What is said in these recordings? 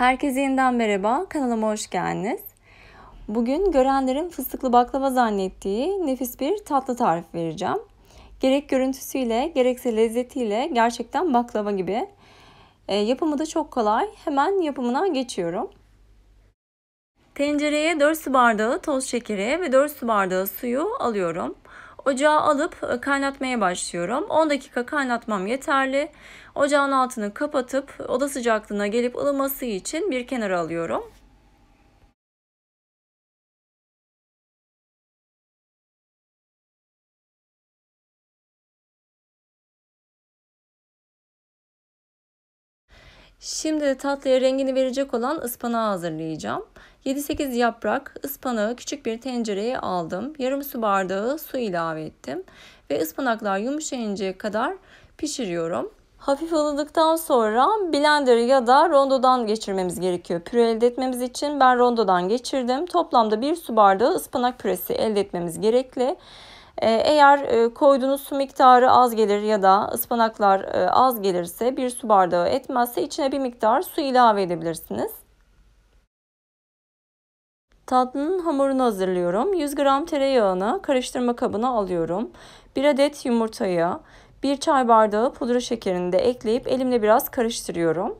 Herkese yeniden merhaba, kanalıma hoş geldiniz. Bugün görenlerin fıstıklı baklava zannettiği nefis bir tatlı tarif vereceğim. Gerek görüntüsüyle gerekse lezzetiyle gerçekten baklava gibi. E, yapımı da çok kolay. Hemen yapımına geçiyorum. Tencereye 4 su bardağı toz şekeri ve 4 su bardağı suyu alıyorum. Ocağa alıp e, kaynatmaya başlıyorum. 10 dakika kaynatmam yeterli. Ocağın altını kapatıp oda sıcaklığına gelip ılıması için bir kenara alıyorum. Şimdi de tatlıya rengini verecek olan ıspanağı hazırlayacağım. 7-8 yaprak ıspanağı küçük bir tencereye aldım. Yarım su bardağı su ilave ettim. Ve ıspanaklar yumuşayıncaya kadar pişiriyorum. Hafif ılıdıktan sonra blender ya da rondodan geçirmemiz gerekiyor. Püre elde etmemiz için ben rondodan geçirdim. Toplamda bir su bardağı ıspanak püresi elde etmemiz gerekli. Ee, eğer e, koyduğunuz su miktarı az gelir ya da ıspanaklar e, az gelirse bir su bardağı etmezse içine bir miktar su ilave edebilirsiniz. Tatlının hamurunu hazırlıyorum. 100 gram tereyağını karıştırma kabına alıyorum. 1 adet yumurtayı, 1 çay bardağı pudra şekerini de ekleyip elimle biraz karıştırıyorum.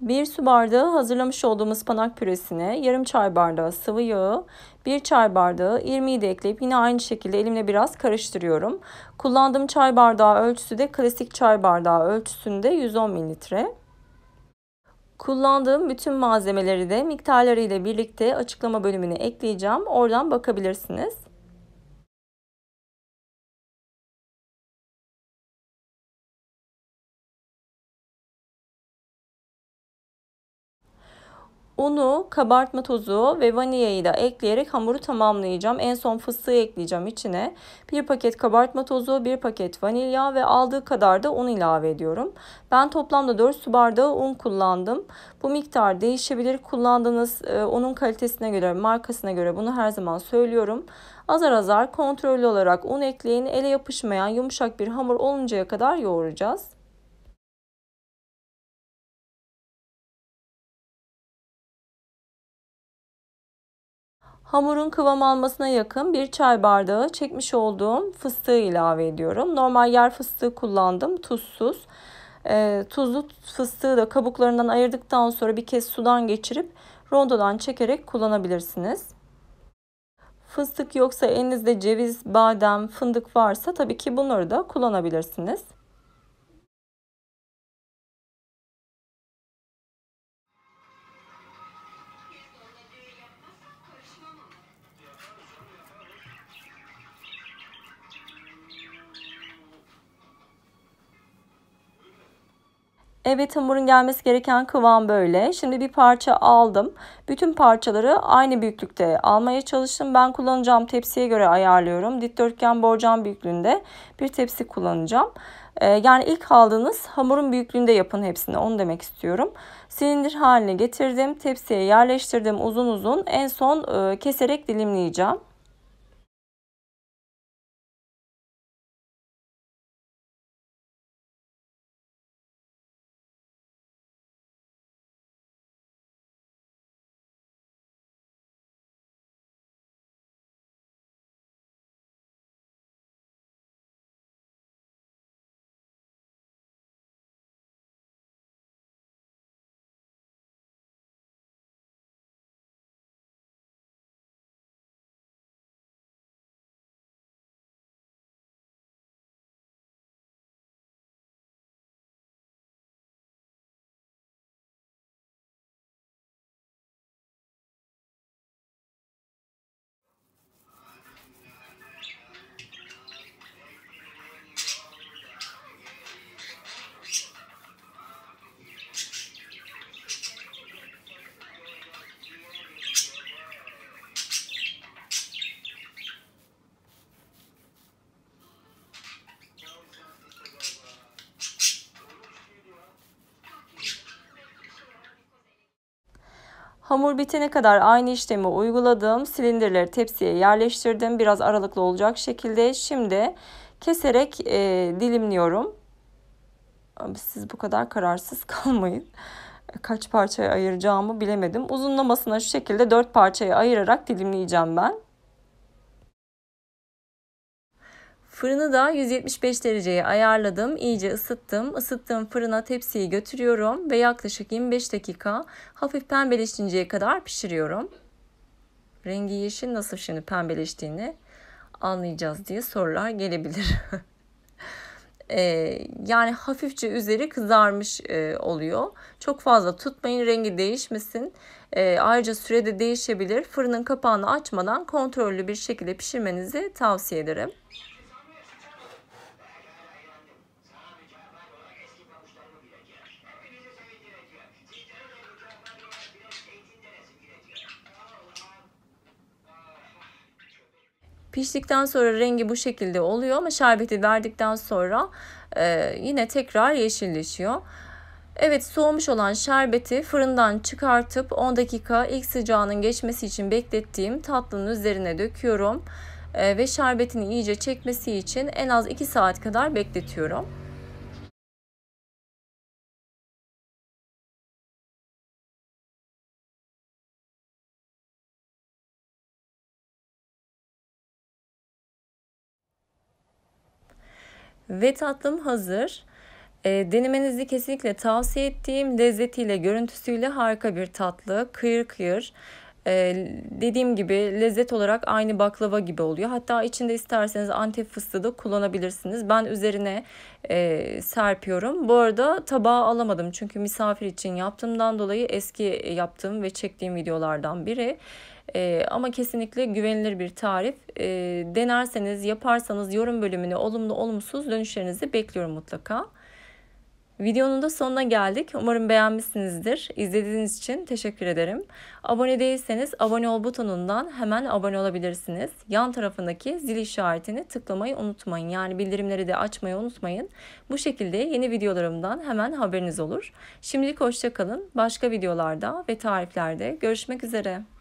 1 su bardağı hazırlamış olduğumuz panak püresine yarım çay bardağı sıvı yağı, 1 çay bardağı irmiği de ekleyip yine aynı şekilde elimle biraz karıştırıyorum. Kullandığım çay bardağı ölçüsü de klasik çay bardağı ölçüsünde 110 mililitre. Kullandığım bütün malzemeleri de miktarları ile birlikte açıklama bölümüne ekleyeceğim. Oradan bakabilirsiniz. Unu, kabartma tozu ve vanilyayı da ekleyerek hamuru tamamlayacağım. En son fıstığı ekleyeceğim içine. Bir paket kabartma tozu, bir paket vanilya ve aldığı kadar da un ilave ediyorum. Ben toplamda 4 su bardağı un kullandım. Bu miktar değişebilir. Kullandığınız e, unun kalitesine göre, markasına göre bunu her zaman söylüyorum. Azar azar kontrollü olarak un ekleyin. Ele yapışmayan yumuşak bir hamur oluncaya kadar yoğuracağız. Hamurun kıvam almasına yakın bir çay bardağı çekmiş olduğum fıstığı ilave ediyorum. Normal yer fıstığı kullandım. Tuzsuz. E, tuzlu fıstığı da kabuklarından ayırdıktan sonra bir kez sudan geçirip rondodan çekerek kullanabilirsiniz. Fıstık yoksa elinizde ceviz, badem, fındık varsa tabii ki bunları da kullanabilirsiniz. Evet hamurun gelmesi gereken kıvam böyle. Şimdi bir parça aldım. Bütün parçaları aynı büyüklükte almaya çalıştım. Ben kullanacağım tepsiye göre ayarlıyorum. Dikdörtgen borcam büyüklüğünde bir tepsi kullanacağım. Ee, yani ilk aldığınız hamurun büyüklüğünde yapın hepsini. Onu demek istiyorum. Silindir haline getirdim. Tepsiye yerleştirdim uzun uzun. En son e, keserek dilimleyeceğim. Hamur bitene kadar aynı işlemi uyguladım. Silindirleri tepsiye yerleştirdim. Biraz aralıklı olacak şekilde. Şimdi keserek e, dilimliyorum. siz bu kadar kararsız kalmayın. Kaç parçaya ayıracağımı bilemedim. Uzunlamasına şu şekilde 4 parçaya ayırarak dilimleyeceğim ben. Fırını da 175 dereceye ayarladım. iyice ısıttım. Isıttığım fırına tepsiyi götürüyorum ve yaklaşık 25 dakika hafif pembeleşinceye kadar pişiriyorum. Rengi yeşil nasıl şimdi pembeleştiğini anlayacağız diye sorular gelebilir. e, yani hafifçe üzeri kızarmış e, oluyor. Çok fazla tutmayın rengi değişmesin. E, ayrıca sürede değişebilir. Fırının kapağını açmadan kontrollü bir şekilde pişirmenizi tavsiye ederim. Piştikten sonra rengi bu şekilde oluyor ama şerbeti verdikten sonra e, yine tekrar yeşilleşiyor. Evet soğumuş olan şerbeti fırından çıkartıp 10 dakika ilk sıcağının geçmesi için beklettiğim tatlının üzerine döküyorum. E, ve şerbetini iyice çekmesi için en az 2 saat kadar bekletiyorum. Ve tatlım hazır. E, denemenizi kesinlikle tavsiye ettiğim lezzetiyle, görüntüsüyle harika bir tatlı. Kıyır kıyır. Ee, dediğim gibi lezzet olarak aynı baklava gibi oluyor. Hatta içinde isterseniz antep fıstığı da kullanabilirsiniz. Ben üzerine e, serpiyorum. Bu arada tabağı alamadım çünkü misafir için yaptığımdan dolayı eski yaptığım ve çektiğim videolardan biri. E, ama kesinlikle güvenilir bir tarif. E, denerseniz, yaparsanız yorum bölümüne olumlu olumsuz dönüşlerinizi bekliyorum mutlaka. Videonun da sonuna geldik. Umarım beğenmişsinizdir. İzlediğiniz için teşekkür ederim. Abone değilseniz abone ol butonundan hemen abone olabilirsiniz. Yan tarafındaki zil işaretini tıklamayı unutmayın. Yani bildirimleri de açmayı unutmayın. Bu şekilde yeni videolarımdan hemen haberiniz olur. Şimdilik hoşçakalın. Başka videolarda ve tariflerde görüşmek üzere.